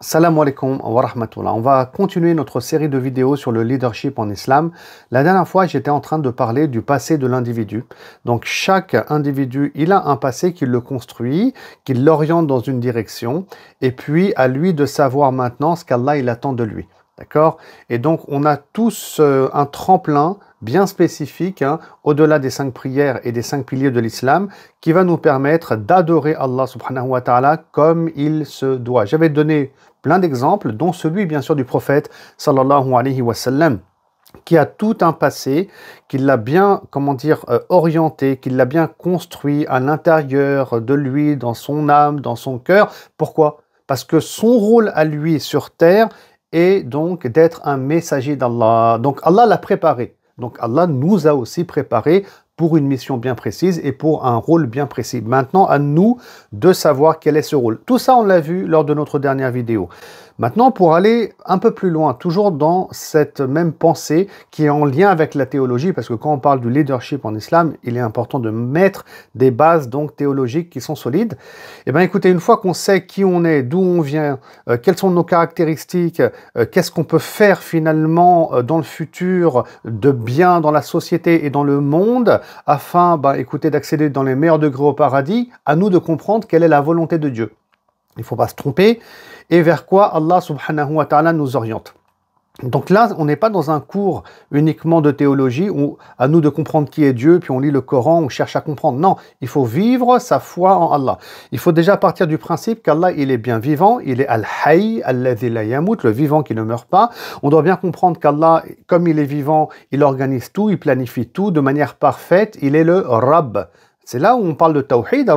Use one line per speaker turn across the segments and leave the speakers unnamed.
Salam alaikum wa rahmatullah. On va continuer notre série de vidéos sur le leadership en islam. La dernière fois, j'étais en train de parler du passé de l'individu. Donc chaque individu, il a un passé qui le construit, qui l'oriente dans une direction, et puis à lui de savoir maintenant ce qu'Allah il attend de lui. D'accord Et donc, on a tous euh, un tremplin bien spécifique, hein, au-delà des cinq prières et des cinq piliers de l'islam, qui va nous permettre d'adorer Allah subhanahu wa ta'ala comme il se doit. J'avais donné plein d'exemples, dont celui bien sûr du prophète sallallahu alayhi wa sallam qui a tout un passé, qui l'a bien, comment dire, euh, orienté, qui l'a bien construit à l'intérieur de lui, dans son âme, dans son cœur. Pourquoi Parce que son rôle à lui sur Terre, et donc d'être un messager d'Allah. Donc Allah l'a préparé. Donc Allah nous a aussi préparé pour une mission bien précise et pour un rôle bien précis. Maintenant, à nous de savoir quel est ce rôle. Tout ça, on l'a vu lors de notre dernière vidéo. Maintenant, pour aller un peu plus loin, toujours dans cette même pensée qui est en lien avec la théologie, parce que quand on parle du leadership en islam, il est important de mettre des bases donc théologiques qui sont solides. Eh bien, écoutez, une fois qu'on sait qui on est, d'où on vient, euh, quelles sont nos caractéristiques, euh, qu'est-ce qu'on peut faire finalement euh, dans le futur de bien dans la société et dans le monde, afin, bah, écoutez, d'accéder dans les meilleurs degrés au paradis, à nous de comprendre quelle est la volonté de Dieu il ne faut pas se tromper, et vers quoi Allah subhanahu wa ta'ala nous oriente. Donc là, on n'est pas dans un cours uniquement de théologie où à nous de comprendre qui est Dieu, puis on lit le Coran, on cherche à comprendre. Non, il faut vivre sa foi en Allah. Il faut déjà partir du principe qu'Allah, il est bien vivant, il est Al-Hayy, Alladhi la le vivant qui ne meurt pas. On doit bien comprendre qu'Allah, comme il est vivant, il organise tout, il planifie tout de manière parfaite, il est le Rabb. C'est là où on parle de tawhid,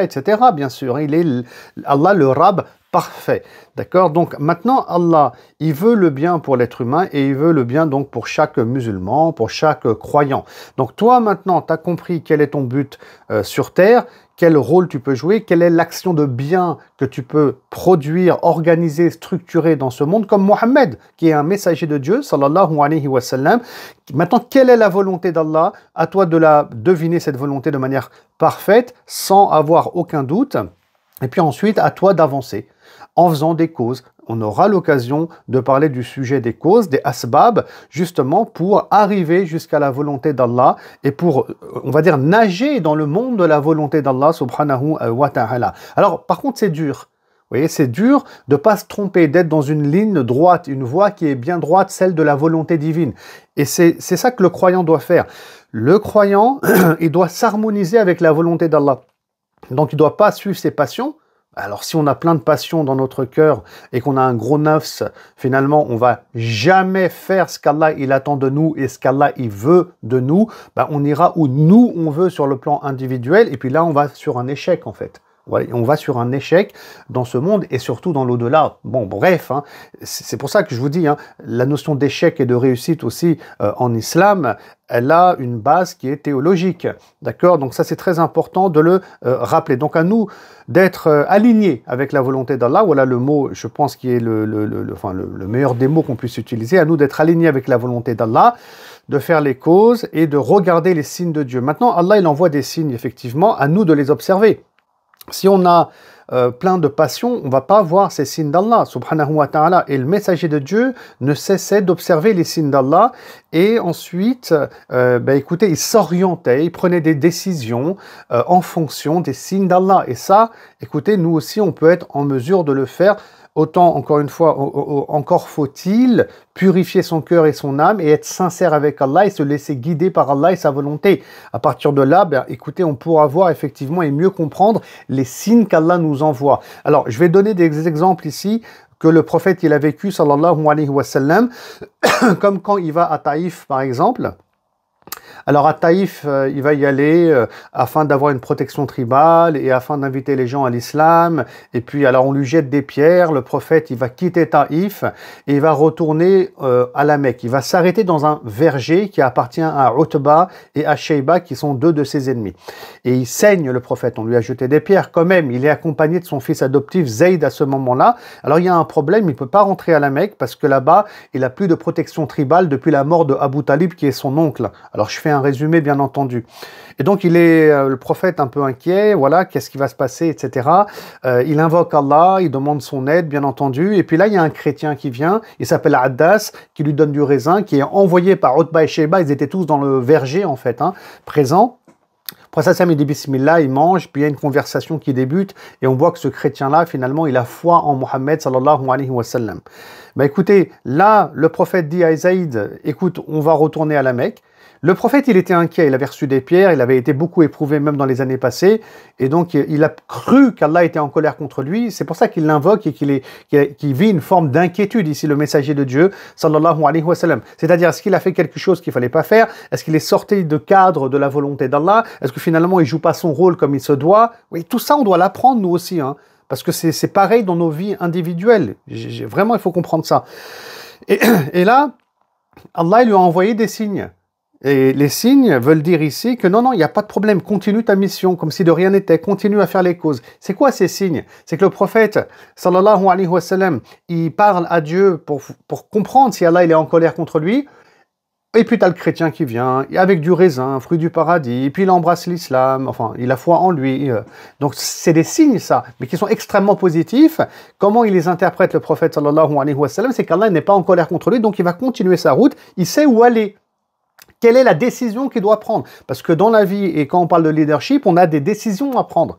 etc. Bien sûr, il est Allah le Rab parfait. D'accord Donc maintenant, Allah, il veut le bien pour l'être humain et il veut le bien donc pour chaque musulman, pour chaque croyant. Donc toi maintenant, tu as compris quel est ton but euh, sur terre, quel rôle tu peux jouer, quelle est l'action de bien que tu peux produire, organiser, structurer dans ce monde, comme Mohammed, qui est un messager de Dieu, sallallahu alayhi wa sallam. Maintenant, quelle est la volonté d'Allah À toi de la deviner, cette volonté, de manière parfaite, sans avoir aucun doute. Et puis ensuite, à toi d'avancer en faisant des causes, on aura l'occasion de parler du sujet des causes, des asbab, justement pour arriver jusqu'à la volonté d'Allah et pour, euh, on va dire, nager dans le monde de la volonté d'Allah subhanahu wa ta'ala. Alors, par contre, c'est dur. Vous voyez, c'est dur de ne pas se tromper, d'être dans une ligne droite, une voie qui est bien droite, celle de la volonté divine. Et c'est ça que le croyant doit faire. Le croyant, il doit s'harmoniser avec la volonté d'Allah. Donc, il ne doit pas suivre ses passions, alors si on a plein de passion dans notre cœur et qu'on a un gros nafs, finalement on va jamais faire ce qu'Allah il attend de nous et ce qu'Allah il veut de nous, Ben, on ira où nous on veut sur le plan individuel et puis là on va sur un échec en fait on va sur un échec dans ce monde et surtout dans l'au-delà. Bon, bref, hein, c'est pour ça que je vous dis, hein, la notion d'échec et de réussite aussi euh, en islam, elle a une base qui est théologique. D'accord Donc ça, c'est très important de le euh, rappeler. Donc à nous d'être euh, alignés avec la volonté d'Allah. Voilà le mot, je pense, qui est le, le, le meilleur des mots qu'on puisse utiliser. À nous d'être alignés avec la volonté d'Allah de faire les causes et de regarder les signes de Dieu. Maintenant, Allah, il envoie des signes, effectivement, à nous de les observer. Si on a euh, plein de passion, on va pas voir ces signes d'Allah, subhanahu wa ta'ala. Et le messager de Dieu ne cessait d'observer les signes d'Allah. Et ensuite, euh, bah, écoutez, il s'orientait, il prenait des décisions euh, en fonction des signes d'Allah. Et ça, écoutez, nous aussi, on peut être en mesure de le faire Autant, encore une fois, encore faut-il purifier son cœur et son âme et être sincère avec Allah et se laisser guider par Allah et sa volonté. À partir de là, ben, écoutez, on pourra voir effectivement et mieux comprendre les signes qu'Allah nous envoie. Alors, je vais donner des exemples ici que le prophète il a vécu, sallallahu alayhi wa sallam, comme quand il va à Taïf, par exemple alors à Taïf, euh, il va y aller euh, afin d'avoir une protection tribale et afin d'inviter les gens à l'islam. Et puis alors on lui jette des pierres, le prophète il va quitter Taïf et il va retourner euh, à la Mecque. Il va s'arrêter dans un verger qui appartient à Utba et à Sheiba qui sont deux de ses ennemis. Et il saigne le prophète, on lui a jeté des pierres quand même. Il est accompagné de son fils adoptif Zayd à ce moment-là. Alors il y a un problème, il peut pas rentrer à la Mecque parce que là-bas il a plus de protection tribale depuis la mort de Abu Talib qui est son oncle. Alors je fais un résumé, bien entendu. Et donc, il est euh, le prophète un peu inquiet, voilà, qu'est-ce qui va se passer, etc. Euh, il invoque Allah, il demande son aide, bien entendu. Et puis là, il y a un chrétien qui vient, il s'appelle Addas, qui lui donne du raisin, qui est envoyé par Otba et Sheba. Ils étaient tous dans le verger, en fait, hein, présents. Après ça, il dit Bismillah, il mange, puis il y a une conversation qui débute, et on voit que ce chrétien-là, finalement, il a foi en Mohammed sallallahu alayhi wa sallam. Bah écoutez, là, le prophète dit à Isaïd, écoute, on va retourner à la Mecque. Le prophète, il était inquiet, il avait reçu des pierres, il avait été beaucoup éprouvé même dans les années passées, et donc il a cru qu'Allah était en colère contre lui, c'est pour ça qu'il l'invoque et qu'il vit une forme d'inquiétude ici, le messager de Dieu, sallallahu alayhi wa sallam. C'est-à-dire, est-ce qu'il a fait quelque chose qu'il fallait pas faire Est-ce qu'il est sorti de cadre de la volonté d'Allah Est-ce que finalement il joue pas son rôle comme il se doit Oui, tout ça, on doit l'apprendre nous aussi, hein, parce que c'est pareil dans nos vies individuelles. vraiment, il faut comprendre ça. Et, là, Allah il lui a envoyé des signes. Et les signes veulent dire ici que non, non, il n'y a pas de problème, continue ta mission, comme si de rien n'était, continue à faire les causes. C'est quoi ces signes C'est que le prophète, sallallahu alayhi wa sallam, il parle à Dieu pour, comprendre si Allah il est en colère contre lui, et puis tu as le chrétien qui vient, avec du raisin, fruit du paradis, puis il embrasse l'islam, enfin, il a foi en lui. Euh. Donc c'est des signes, ça, mais qui sont extrêmement positifs. Comment il les interprète le prophète sallallahu alayhi wa sallam C'est qu'Allah n'est pas en colère contre lui, donc il va continuer sa route, il sait où aller. Quelle est la décision qu'il doit prendre Parce que dans la vie, et quand on parle de leadership, on a des décisions à prendre.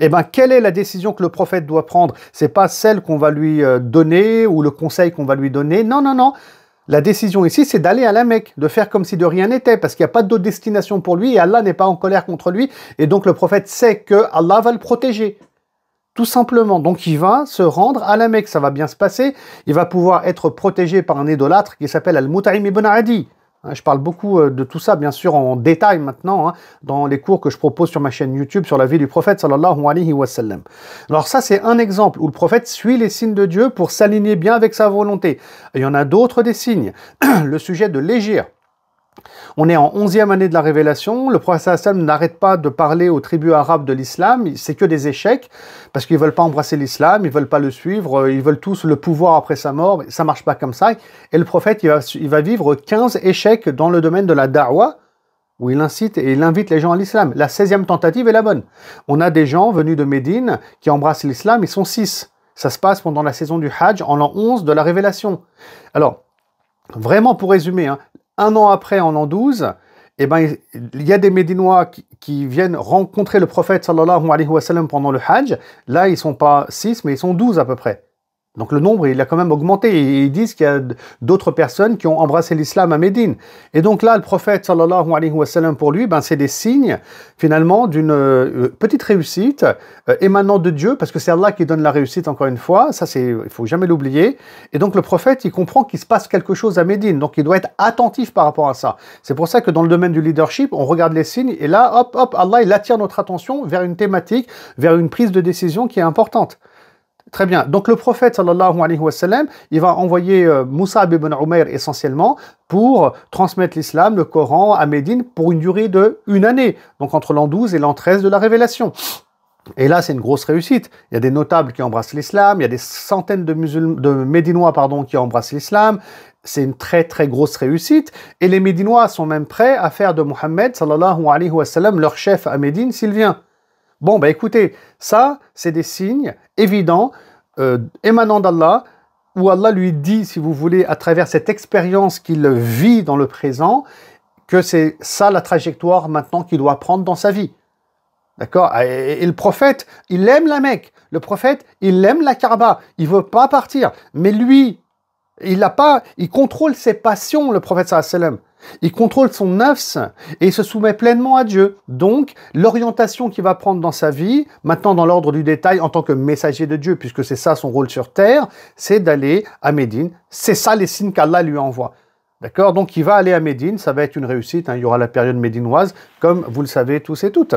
Eh bien, quelle est la décision que le prophète doit prendre C'est pas celle qu'on va lui euh, donner ou le conseil qu'on va lui donner. Non, non, non. La décision ici, c'est d'aller à la Mecque, de faire comme si de rien n'était, parce qu'il n'y a pas d'autre destination pour lui et Allah n'est pas en colère contre lui. Et donc le prophète sait que Allah va le protéger. Tout simplement. Donc il va se rendre à la Mecque, ça va bien se passer. Il va pouvoir être protégé par un idolâtre qui s'appelle Al-Mut'im ibn Adi. Hein, je parle beaucoup euh, de tout ça, bien sûr, en détail maintenant, hein, dans les cours que je propose sur ma chaîne YouTube sur la vie du prophète sallallahu alayhi wa sallam. Alors ça, c'est un exemple où le prophète suit les signes de Dieu pour s'aligner bien avec sa volonté. il y en a d'autres des signes. le sujet de l'égir. On est en 11e année de la révélation. Le prophète n'arrête pas de parler aux tribus arabes de l'islam. C'est que des échecs parce qu'ils ne veulent pas embrasser l'islam, ils ne veulent pas le suivre, euh, ils veulent tous le pouvoir après sa mort. ça ça marche pas comme ça. Et le prophète, il va, vivre 15 échecs dans le domaine de la da'wah où il incite et il invite les gens à l'islam. La 16e tentative est la bonne. On a des gens venus de Médine qui embrassent l'islam, ils sont 6. Ça se passe pendant la saison du Hajj en l'an 11 de la révélation. Alors, vraiment pour résumer, hein, un an après, en an 12, eh ben, il y a des Médinois qui, viennent rencontrer le prophète sallallahu alayhi wa sallam pendant le Hajj. Là, ils ne sont pas 6, mais ils sont 12 à peu près. Donc le nombre, il a quand même augmenté. Et ils disent qu'il y a d'autres personnes qui ont embrassé l'islam à Médine. Et donc là, le prophète, sallallahu alayhi wa sallam, pour lui, ben, c'est des signes, finalement, d'une euh, euh, petite réussite euh, émanant de Dieu, parce que c'est Allah qui donne la réussite, encore une fois. Ça, c'est, il faut jamais l'oublier. Et donc le prophète, il comprend qu'il se passe quelque chose à Médine. Donc il doit être attentif par rapport à ça. C'est pour ça que dans le domaine du leadership, on regarde les signes, et là, hop, hop, Allah, il attire notre attention vers une thématique, vers une prise de décision qui est importante. Très bien. Donc le prophète sallallahu alayhi wa sallam, il va envoyer euh, Moussa ibn Umair essentiellement pour transmettre l'islam, le Coran à Médine pour une durée de une année, donc entre l'an 12 et l'an 13 de la révélation. Et là, c'est une grosse réussite. Il y a des notables qui embrassent l'islam, il y a des centaines de, Médinois pardon, qui embrassent l'islam. C'est une très très grosse réussite. Et les Médinois sont même prêts à faire de Mohammed sallallahu alayhi wa sallam leur chef à Médine s'il vient. Bon, ben écoutez, ça, c'est des signes évidents euh, émanant d'Allah, où Allah lui dit, si vous voulez, à travers cette expérience qu'il vit dans le présent, que c'est ça la trajectoire maintenant qu'il doit prendre dans sa vie. D'accord et, le prophète, il aime la Mecque. Le prophète, il aime la Kaaba. Il veut pas partir. Mais lui, il n'a pas, il contrôle ses passions, le prophète sallam. Il contrôle son nafs et il se soumet pleinement à Dieu. Donc, l'orientation qu'il va prendre dans sa vie, maintenant dans l'ordre du détail en tant que messager de Dieu, puisque c'est ça son rôle sur terre, c'est d'aller à Médine. C'est ça les signes qu'Allah lui envoie. D'accord Donc, il va aller à Médine, ça va être une réussite. Hein. Il y aura la période médinoise, comme vous le savez tous et toutes.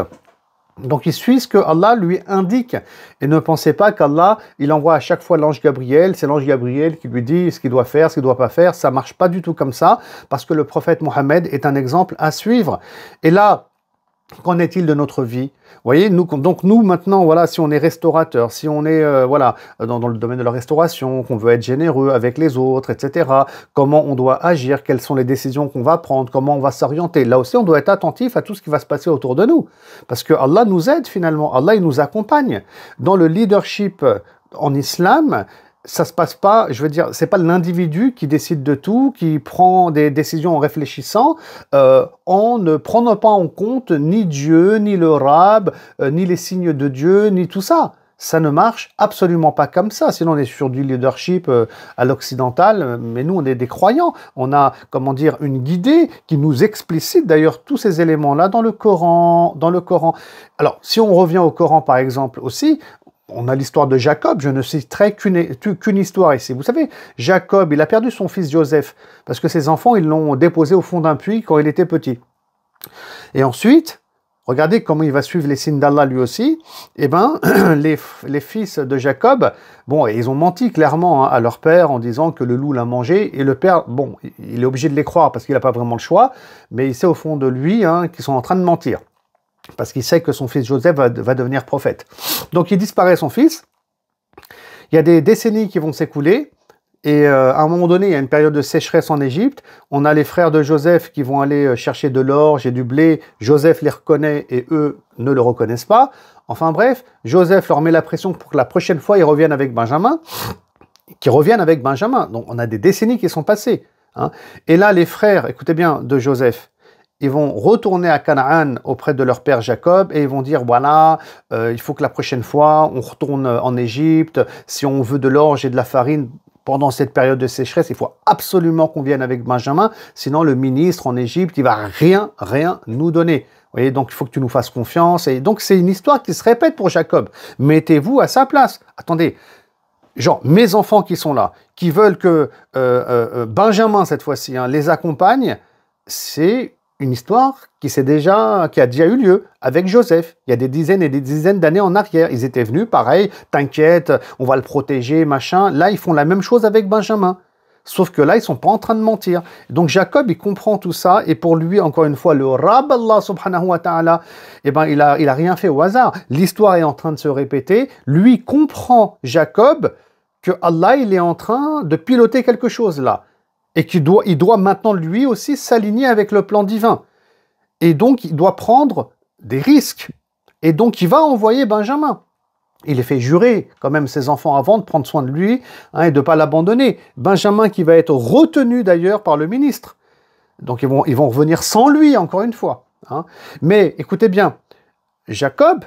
Donc il suit ce que Allah lui indique et ne pensez pas qu'Allah, il envoie à chaque fois l'ange Gabriel, c'est l'ange Gabriel qui lui dit ce qu'il doit faire, ce qu'il ne doit pas faire, ça marche pas du tout comme ça parce que le prophète Mohammed est un exemple à suivre. Et là, Qu'en est-il de notre vie voyez, donc nous maintenant, voilà, si on est restaurateur, si on est euh, voilà dans, dans, le domaine de la restauration, qu'on veut être généreux avec les autres, etc. Comment on doit agir Quelles sont les décisions qu'on va prendre Comment on va s'orienter Là aussi, on doit être attentif à tout ce qui va se passer autour de nous, parce que Allah nous aide finalement. Allah il nous accompagne dans le leadership en islam, ça se passe pas, je veux dire, c'est pas l'individu qui décide de tout, qui prend des décisions en réfléchissant, euh, en ne prenant pas en compte ni Dieu, ni le rab, euh, ni les signes de Dieu, ni tout ça. Ça ne marche absolument pas comme ça. Sinon, on est sur du leadership euh, à l'occidental, euh, mais nous, on est des croyants. On a, comment dire, une guidée qui nous explicite d'ailleurs tous ces éléments-là dans le Coran, dans le Coran. Alors, si on revient au Coran, par exemple, aussi, on a l'histoire de Jacob, je ne citerai qu'une histoire ici. Vous savez, Jacob, il a perdu son fils Joseph, parce que ses enfants, ils l'ont déposé au fond d'un puits quand il était petit. Et ensuite, regardez comment il va suivre les signes d'Allah lui aussi. Eh ben, les, fils de Jacob, bon, ils ont menti clairement hein, à leur père en disant que le loup l'a mangé, et le père, bon, il est obligé de les croire parce qu'il n'a pas vraiment le choix, mais il sait au fond de lui hein, qu'ils sont en train de mentir parce qu'il sait que son fils Joseph va, devenir prophète. Donc il disparaît son fils. Il y a des décennies qui vont s'écouler. Et euh, à un moment donné, il y a une période de sécheresse en Égypte. On a les frères de Joseph qui vont aller euh, chercher de l'orge et du blé. Joseph les reconnaît et eux ne le reconnaissent pas. Enfin bref, Joseph leur met la pression pour que la prochaine fois, ils reviennent avec Benjamin. Qui reviennent avec Benjamin. Donc on a des décennies qui sont passées. Hein. Et là, les frères, écoutez bien, de Joseph, ils vont retourner à Canaan auprès de leur père Jacob et ils vont dire voilà, euh, il faut que la prochaine fois on retourne en Égypte, si on veut de l'orge et de la farine pendant cette période de sécheresse, il faut absolument qu'on vienne avec Benjamin, sinon le ministre en Égypte, il va rien, rien nous donner. Vous voyez, donc il faut que tu nous fasses confiance. Et donc c'est une histoire qui se répète pour Jacob. Mettez-vous à sa place. Attendez, genre mes enfants qui sont là, qui veulent que euh, euh, Benjamin cette fois-ci hein, les accompagne, c'est une histoire qui, déjà, qui a déjà eu lieu avec Joseph. Il y a des dizaines et des dizaines d'années en arrière. Ils étaient venus, pareil, t'inquiète, on va le protéger, machin. Là, ils font la même chose avec Benjamin. Sauf que là, ils sont pas en train de mentir. Donc Jacob, il comprend tout ça. Et pour lui, encore une fois, le Rab Allah subhanahu wa ta'ala, eh ben, il a, il a rien fait au hasard. L'histoire est en train de se répéter. Lui comprend, Jacob, que Allah, il est en train de piloter quelque chose là et qui doit, il doit maintenant lui aussi s'aligner avec le plan divin. Et donc, il doit prendre des risques. Et donc, il va envoyer Benjamin. Il est fait jurer quand même ses enfants avant de prendre soin de lui hein, et de ne pas l'abandonner. Benjamin qui va être retenu d'ailleurs par le ministre. Donc ils vont, ils vont revenir sans lui, encore une fois. Hein. Mais écoutez bien, Jacob,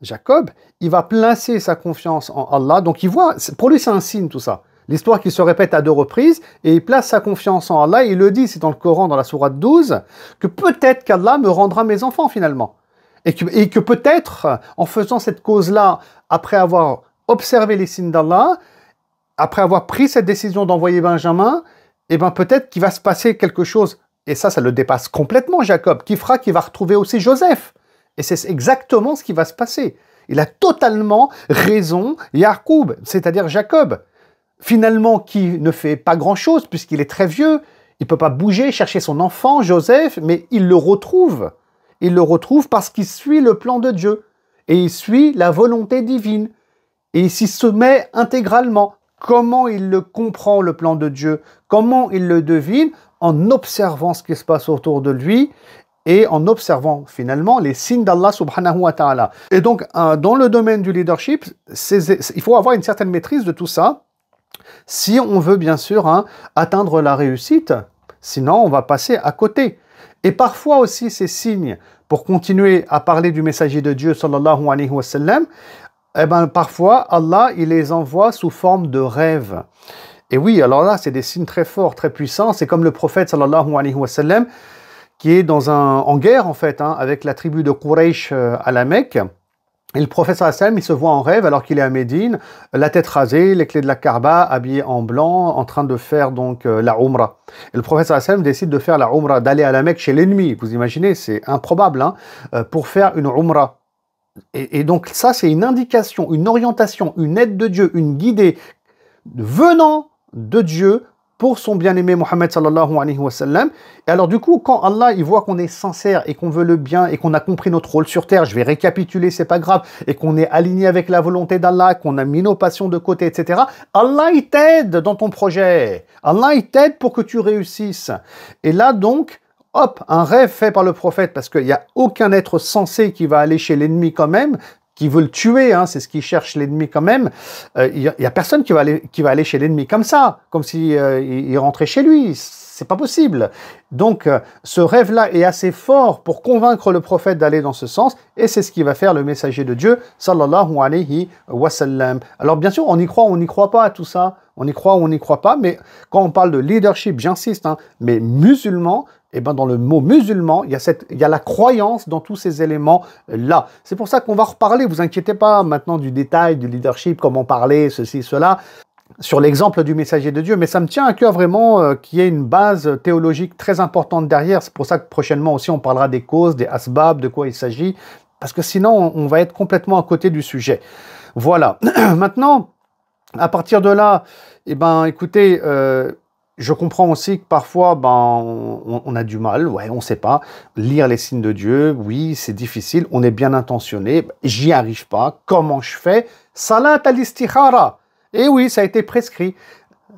Jacob, il va placer sa confiance en Allah. Donc il voit, pour lui c'est un signe tout ça. L'histoire qui se répète à deux reprises, et il place sa confiance en Allah, et il le dit, c'est dans le Coran, dans la Sourate 12, que peut-être qu'Allah me rendra mes enfants finalement. Et que, peut-être, en faisant cette cause-là, après avoir observé les signes d'Allah, après avoir pris cette décision d'envoyer Benjamin, et eh bien peut-être qu'il va se passer quelque chose, et ça, ça le dépasse complètement Jacob, qui fera qu'il va retrouver aussi Joseph. Et c'est exactement ce qui va se passer. Il a totalement raison, Yacoub, c'est-à-dire Jacob finalement qui ne fait pas grand-chose puisqu'il est très vieux, il ne peut pas bouger, chercher son enfant, Joseph, mais il le retrouve. Il le retrouve parce qu'il suit le plan de Dieu et il suit la volonté divine. Et il s'y soumet intégralement. Comment il le comprend, le plan de Dieu Comment il le devine En observant ce qui se passe autour de lui et en observant finalement les signes d'Allah subhanahu wa ta'ala. Et donc, euh, dans le domaine du leadership, il faut avoir une certaine maîtrise de tout ça si on veut bien sûr hein, atteindre la réussite, sinon on va passer à côté. Et parfois aussi ces signes, pour continuer à parler du messager de Dieu eh ben, parfois Allah il les envoie sous forme de rêves. Et oui, alors là, c'est des signes très forts, très puissants. C'est comme le prophète sallallahu qui est en guerre en fait hein, avec la tribu de Quraysh euh, à la Mecque. Et le professeur Assam, il se voit en rêve alors qu'il est à Médine, la tête rasée, les clés de la Karba, habillé en blanc, en train de faire donc euh, la Umrah. Et le professeur hassan décide de faire la Umrah, d'aller à la Mecque chez l'ennemi. Vous imaginez, c'est improbable, hein, euh, pour faire une Umrah. et donc ça, c'est une indication, une orientation, une aide de Dieu, une guidée venant de Dieu pour son bien-aimé Mohammed sallallahu alayhi wa sallam. Et alors du coup, quand Allah il voit qu'on est sincère et qu'on veut le bien et qu'on a compris notre rôle sur terre, je vais récapituler, c'est pas grave, et qu'on est aligné avec la volonté d'Allah, qu'on a mis nos passions de côté, etc. Allah il t'aide dans ton projet. Allah il t'aide pour que tu réussisses. Et là donc, hop, un rêve fait par le prophète, parce qu'il n'y a aucun être sensé qui va aller chez l'ennemi quand même, qui veut le tuer, hein, c'est ce qui cherche l'ennemi quand même. Euh, il euh, n'y a, a, personne qui va aller, qui va aller chez l'ennemi comme ça, comme s'il si, euh, il rentrait chez lui. C'est pas possible. Donc, euh, ce rêve-là est assez fort pour convaincre le prophète d'aller dans ce sens, et c'est ce qui va faire le messager de Dieu, sallallahu alayhi wa sallam. Alors, bien sûr, on y croit, on n'y croit pas à tout ça, on y croit ou on n'y croit pas, mais quand on parle de leadership, j'insiste, hein, mais musulman, eh ben, dans le mot musulman, il y, a cette, il y a la croyance dans tous ces éléments-là. C'est pour ça qu'on va reparler, vous inquiétez pas maintenant du détail, du leadership, comment parler, ceci, cela, sur l'exemple du messager de Dieu. Mais ça me tient à cœur vraiment euh, qu'il y ait une base théologique très importante derrière. C'est pour ça que prochainement aussi on parlera des causes, des hasbabs, de quoi il s'agit, parce que sinon on va être complètement à côté du sujet. Voilà. maintenant, à partir de là, eh ben, écoutez... Euh, je comprends aussi que parfois, ben, on, a du mal, ouais, on sait pas. Lire les signes de Dieu, oui, c'est difficile, on est bien intentionné, j'y arrive pas, comment je fais Salat al istikhara Eh oui, ça a été prescrit.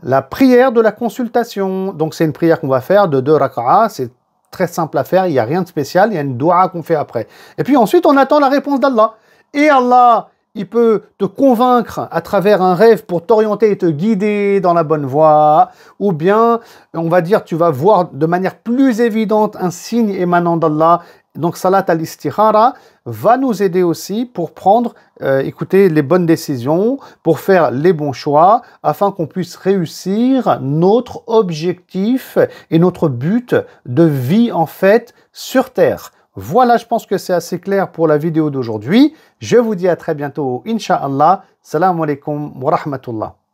La prière de la consultation, donc c'est une prière qu'on va faire de deux raka'a, c'est très simple à faire, il n'y a rien de spécial, il y a une doua qu'on fait après. Et puis ensuite, on attend la réponse d'Allah. Et Allah, il peut te convaincre à travers un rêve pour t'orienter et te guider dans la bonne voie, ou bien, on va dire, tu vas voir de manière plus évidente un signe émanant d'Allah. Donc, Salat al-Istihara va nous aider aussi pour prendre, euh, écoutez, les bonnes décisions, pour faire les bons choix, afin qu'on puisse réussir notre objectif et notre but de vie, en fait, sur Terre. Voilà, je pense que c'est assez clair pour la vidéo d'aujourd'hui. Je vous dis à très bientôt, Inch'Allah. Salam alaikum wa